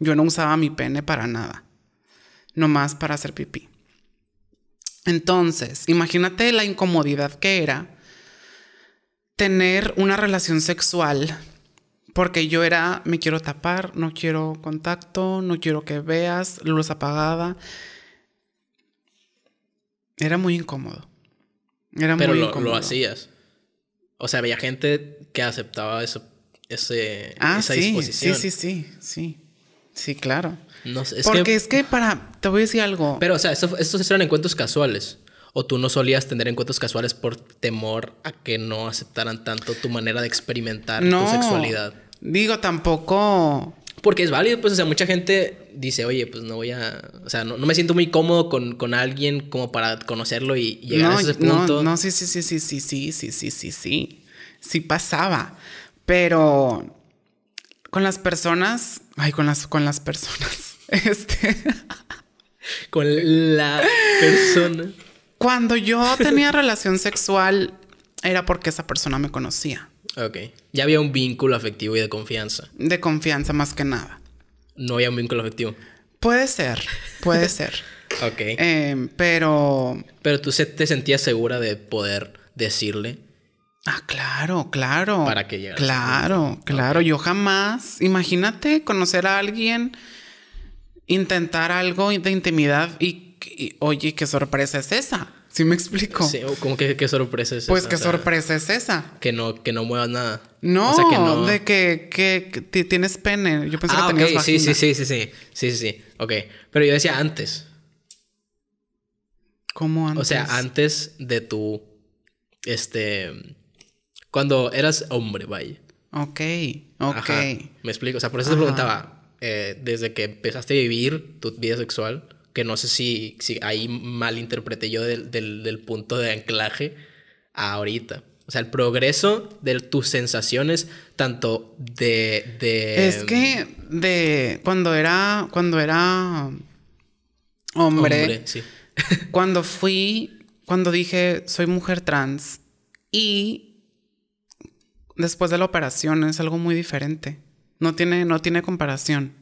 Yo no usaba mi pene para nada, nomás para hacer pipí. Entonces, imagínate la incomodidad que era tener una relación sexual porque yo era, me quiero tapar, no quiero contacto, no quiero que veas, luz apagada. Era muy incómodo. Era Pero muy lo, Pero lo hacías. O sea, había gente que aceptaba eso, ese, ah, esa disposición. Sí, sí, sí, sí. Sí, claro. Porque es que para, te voy a decir algo. Pero, o sea, estos, eran encuentros casuales. ¿O tú no solías tener encuentros casuales por temor a que no aceptaran tanto tu manera de experimentar tu sexualidad? Digo, tampoco. Porque es válido, pues, o sea, mucha gente dice, oye, pues no voy a. O sea, no, me siento muy cómodo con, alguien como para conocerlo y llegar a ese punto. No, no, sí, sí, sí, sí, sí, sí, sí, sí, sí, sí. Sí pasaba. Pero con las personas Ay, con las, con las personas. Este. con la persona. Cuando yo tenía relación sexual, era porque esa persona me conocía. Ok. Ya había un vínculo afectivo y de confianza. De confianza más que nada. No había un vínculo afectivo. Puede ser, puede ser. ok. Eh, pero... Pero tú te sentías segura de poder decirle Ah, claro, claro. Para que Claro, claro. Yo jamás, imagínate conocer a alguien, intentar algo de intimidad y, oye, qué sorpresa es esa. ¿Sí me explico? Sí, como que qué sorpresa es pues esa. Pues qué sorpresa es esa. Que no, que no muevas nada. No, o que no... de que, tienes pene. Yo pensé que ah, tenías okay. sí, sí, sí, sí, sí, sí, sí, sí. Ok. Pero yo decía antes. ¿Cómo antes? O sea, antes de tu, este, cuando eras hombre, vaya. Ok, ok. Me explico. O sea, por eso te preguntaba, eh, desde que empezaste a vivir tu vida sexual, que no sé si, si ahí malinterpreté yo del, punto de anclaje ahorita. O sea, el progreso de tus sensaciones, tanto de, de... Es que de cuando era, cuando era hombre, hombre sí. cuando fui, cuando dije soy mujer trans y después de la operación, es algo muy diferente. No tiene, no tiene comparación.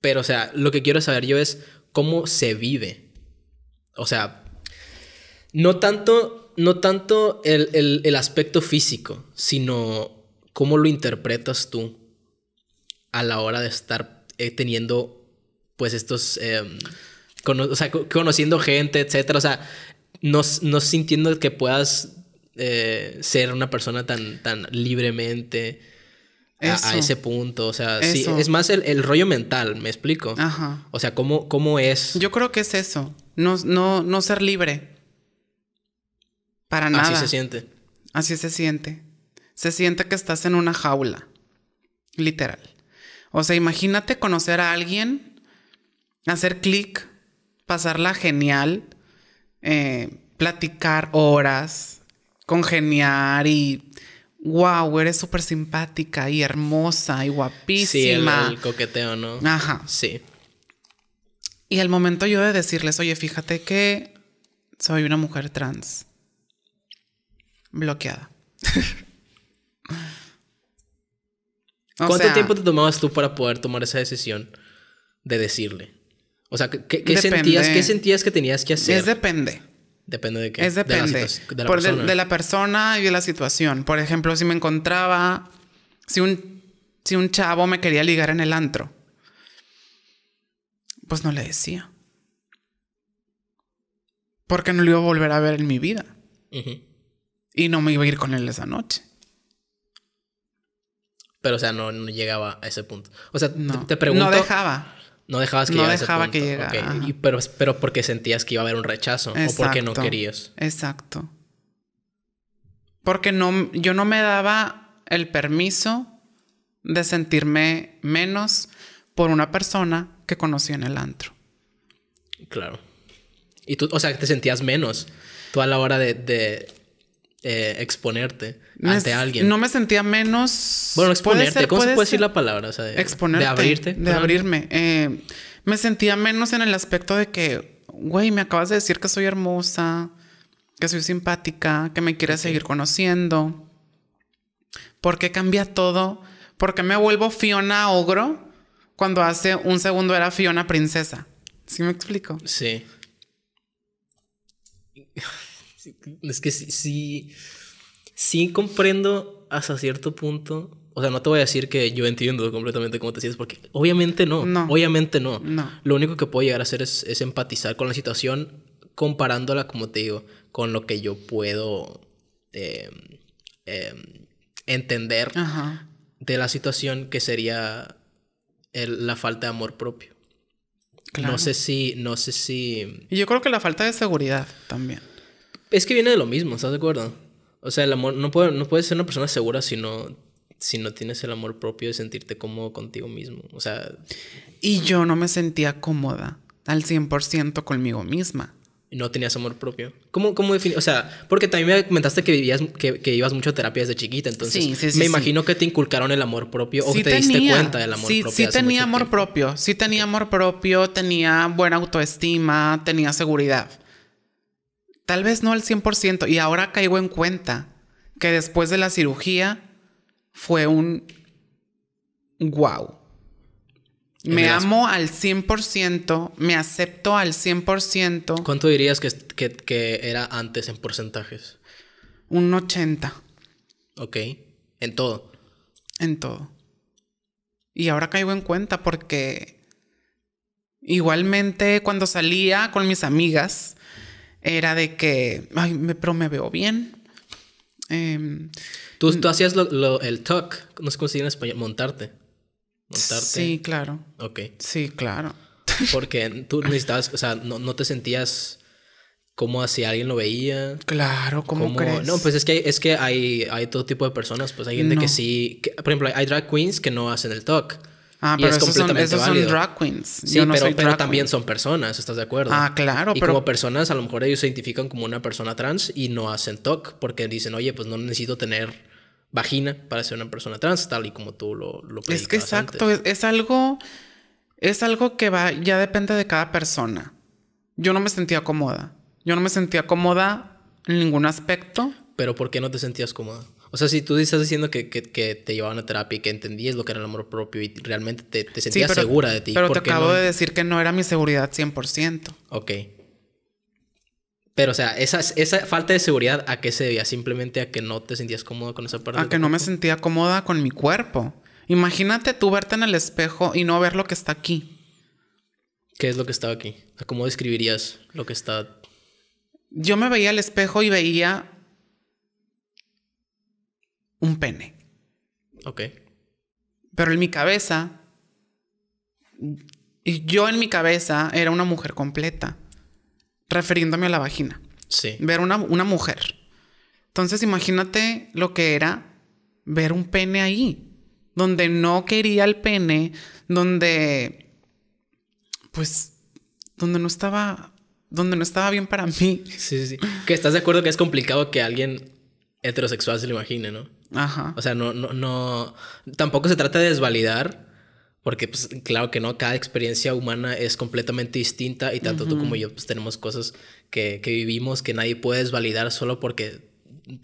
Pero, o sea, lo que quiero saber yo es cómo se vive. O sea, no tanto, no tanto el, aspecto físico, sino cómo lo interpretas tú a la hora de estar eh, teniendo, pues, estos... Em, o sea, conociendo gente, etcétera. O sea, no, sintiendo que puedas eh, ser una persona tan, tan libremente a, ese punto. O sea, sí, es más el, rollo mental, me explico. O sea, ¿cómo, ¿cómo es? Yo creo que es eso, no, no, ser libre. Para nada. Así se siente. Así se siente. Se siente que estás en una jaula, literal. O sea, imagínate conocer a alguien, hacer clic, pasarla genial, eh, platicar horas, congeniar y wow, eres súper simpática y hermosa y guapísima. Sí, el, coqueteo, ¿no? Ajá. Sí. Y al momento yo de decirles, oye, fíjate que soy una mujer trans. Bloqueada. ¿Cuánto tiempo te tomabas tú para poder tomar esa decisión de decirle? O sea, ¿qué, sentías, ¿qué sentías que tenías que hacer? Es depende. Depende de qué. Es depende. De la, persona. y de la situación. Por ejemplo, si me encontraba, si un, si un chavo me quería ligar en el antro, pues no le decía. Porque no lo iba a volver a ver en mi vida. Y no me iba a ir con él esa noche. Pero, o sea, no, llegaba a ese punto. O sea, te, te pregunto. No dejaba. No dejabas que llegara. dejaba que llegara. pero, pero porque sentías que iba a haber un rechazo o porque no querías. Exacto. Porque no, yo no me daba el permiso de sentirme menos por una persona que conocí en el antro. Claro. Y tú, o sea, te sentías menos. Tú a la hora de eh, exponerte ante alguien. No me sentía menos. Bueno, exponerte, ¿cómo se puede decir la palabra? O sea, de, exponerte. De abrirte. De abrirme. Eh, me sentía menos en el aspecto de que, güey, me acabas de decir que soy hermosa, que soy simpática, que me quieres seguir conociendo. ¿Por qué cambia todo? ¿Por qué me vuelvo Fiona Ogro cuando hace un segundo era Fiona Princesa? ¿Sí me explico? Sí es que sí, sí, comprendo hasta cierto punto o sea, no te voy a decir que yo entiendo completamente cómo te sientes, porque obviamente no. Obviamente no. Lo único que puedo llegar a hacer es, empatizar con la situación, comparándola, como te digo, con lo que yo puedo em, em, entender de la situación que sería la falta de amor propio. No sé si, no sé si. Y yo creo que la falta de seguridad también es que viene de lo mismo, ¿estás de acuerdo? O sea, el amor, no, puede, no puedes ser una persona segura si no, si no tienes el amor propio de sentirte cómodo contigo mismo. O sea... Y yo no me sentía cómoda al 100% conmigo misma. ¿Y No tenías amor propio. ¿Cómo, cómo definir? O sea, porque también me comentaste que vivías, que, que ibas mucho a terapia desde chiquita, entonces me imagino que te inculcaron el amor propio o te diste cuenta del amor propio. Sí, tenía amor propio, sí tenía amor propio, tenía buena autoestima, tenía seguridad tal vez no al 100%, y ahora caigo en cuenta que después de la cirugía fue un wow. Me amo al 100%, me acepto al 100%. ¿Cuánto dirías que, que, era antes en porcentajes? Un 80. Ok, en todo. En todo. Y ahora caigo en cuenta porque igualmente cuando salía con mis amigas, era de que, ay, me, pero me veo bien. Em, tú, hacías lo, el talk? no sé cómo se dice en español, montarte. Montarte. Sí, claro. Ok. Sí, claro. Porque tú necesitabas, o sea, no, te sentías como si alguien lo veía. Claro, ¿cómo, crees? No, pues es que, es que hay, hay todo tipo de personas, pues hay gente que sí, por ejemplo, hay drag queens que no hacen el talk. Ah, pero son, drag queens. Sí, pero, también son personas, ¿estás de acuerdo? Ah, claro, y pero. Como personas, a lo mejor ellos se identifican como una persona trans y no hacen talk porque dicen, oye, pues no necesito tener vagina para ser una persona trans, tal y como tú lo, lo Es que exacto, es, algo. Es algo que va, ya depende de cada persona. Yo no me sentía cómoda. Yo no me sentía cómoda en ningún aspecto. Pero ¿por qué no te sentías cómoda? O sea, si tú estás diciendo que, te llevaban a terapia y que entendías lo que era el amor propio y realmente te, te sentías segura de ti. Pero te acabo de decir que no era mi seguridad 100%. Ok. Pero, o sea, esa, esa falta de seguridad, ¿a qué se debía? Simplemente a que no te sentías cómoda con esa parte. A que no me sentía cómoda con mi cuerpo. Imagínate tú verte en el espejo y no ver lo que está aquí. ¿Qué es lo que estaba aquí? ¿Cómo describirías lo que está? Yo me veía al espejo y veía un pene. Ok. Pero en mi cabeza, Y yo en mi cabeza era una mujer completa, refiriéndome a la vagina. Sí. Ver una, una mujer. Entonces imagínate lo que era ver un pene ahí, donde no quería el pene, donde, pues, donde no estaba, donde no estaba bien para mí. Sí, sí, sí. Que estás de acuerdo que es complicado que alguien heterosexual se lo imagine, ¿no? Ajá. O sea, no, no, no, tampoco se trata de desvalidar, porque pues claro que no, cada experiencia humana es completamente distinta y tanto tú como yo pues tenemos cosas que, vivimos que nadie puede desvalidar solo porque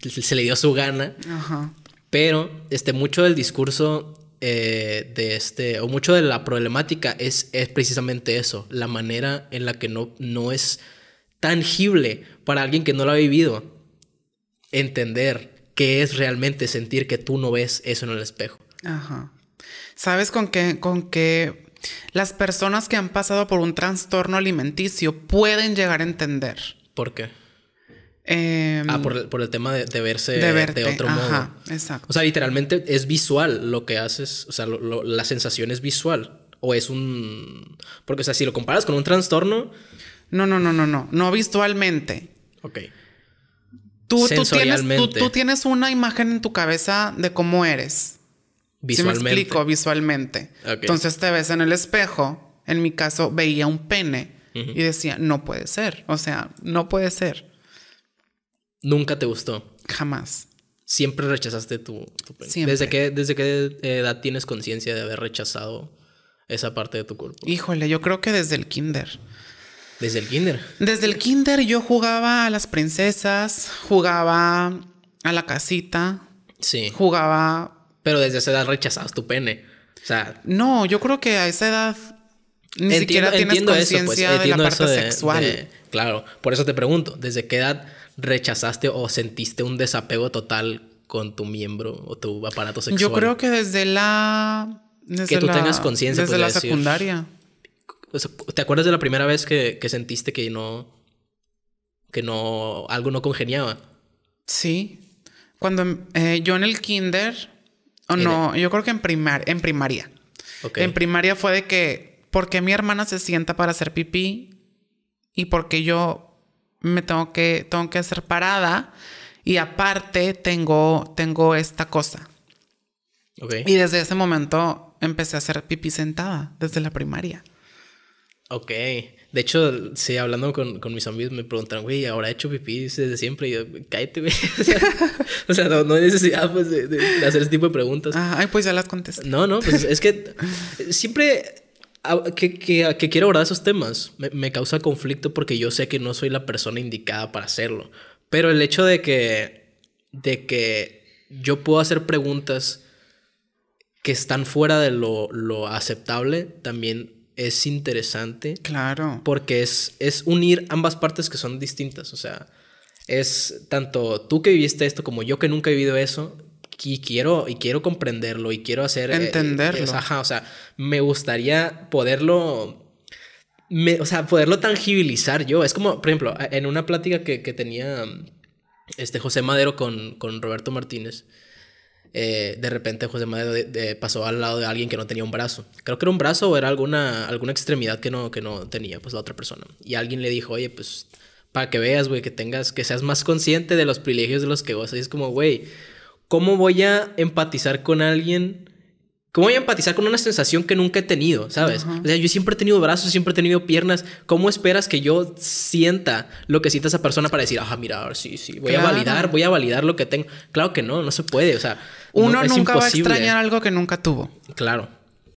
se le dio su gana. Ajá. Pero este, mucho del discurso eh, de este, o mucho de la problemática es, es precisamente eso, la manera en la que no, no es tangible para alguien que no lo ha vivido entender qué es realmente sentir que tú no ves eso en el espejo. Ajá. ¿Sabes con qué, con que las personas que han pasado por un trastorno alimenticio pueden llegar a entender? ¿Por qué? Em, ah, por el, tema de, verse de, otro modo. otro ajá, Exacto. O sea, literalmente es visual lo que haces, o sea, la sensación es visual. O es un... Porque, o sea, si lo comparas con un trastorno... No, no, no, no, no, no visualmente. Ok. Tú, tú, tienes, una imagen en tu cabeza de cómo eres. Visualmente. me explico, visualmente. Entonces te ves en el espejo. En mi caso, veía un pene y decía, no puede ser. O sea, no puede ser. Nunca te gustó. Jamás. Siempre rechazaste tu, pene. ¿Desde desde qué eh, edad tienes conciencia de haber rechazado esa parte de tu cuerpo? Híjole, yo creo que desde el kinder. Desde el kinder. Desde el kinder yo jugaba a las princesas, jugaba a la casita. Sí. Jugaba. Pero desde esa edad rechazabas tu pene. O sea. No, yo creo que a esa edad ni siquiera tienes pues, conciencia de la parte sexual. claro, por eso te pregunto, ¿desde qué edad rechazaste o sentiste un desapego total con tu miembro o tu aparato sexual? Yo creo que desde la... Desde que tú tengas conciencia. Desde pues, la secundaria. ¿Te acuerdas de la primera vez que, sentiste que no. que no. algo no congeniaba? Sí. Cuando eh, yo en el kinder. O no, yo creo que en, primar, en primaria. En primaria fue de que. ¿Por mi hermana se sienta para hacer pipí? Y porque yo me tengo que. tengo que hacer parada. Y aparte tengo, tengo esta cosa. Y desde ese momento empecé a hacer pipí sentada desde la primaria. Ok. De hecho, sí, hablando con, mis amigos me preguntaron, güey, ¿ahora he hecho pipí desde siempre? Y yo, cállate, güey. o sea, no, hay necesidad pues, de, hacer ese tipo de preguntas. Ah, ay, pues ya las contesté. No, no, pues es que siempre ah, que, que, que, quiero abordar esos temas me, causa conflicto porque yo sé que no soy la persona indicada para hacerlo. Pero el hecho de que, de que yo puedo hacer preguntas que están fuera de lo, lo aceptable también es interesante. Claro. Porque es, es unir ambas partes que son distintas. O sea, es tanto tú que viviste esto como yo que nunca he vivido eso. Y quiero, y quiero comprenderlo y quiero hacer... Eh, Entenderlo. ajá, o sea, me gustaría poderlo... o sea, poderlo tangibilizar yo. Es como, por ejemplo, en una plática que, que tenía este José Madero con, con Roberto Martínez, eh, de repente José Madero pasó al lado de alguien que no tenía un brazo. Creo que era un brazo o era alguna, alguna extremidad que no, que no tenía, pues la otra persona. Y alguien le dijo, oye, pues para que veas, güey, que tengas, que seas más consciente de los privilegios de los que vos. Y es como, güey, ¿cómo voy a empatizar con alguien ¿Cómo voy a empatizar con una sensación que nunca he tenido, sabes? O sea, yo siempre he tenido brazos, siempre he tenido piernas. ¿Cómo esperas que yo sienta lo que sienta esa persona para decir, ah, mira, sí, sí, voy a validar, voy a validar lo que tengo? Claro que no, no se puede, o sea, uno nunca va a extrañar algo que nunca tuvo. Claro.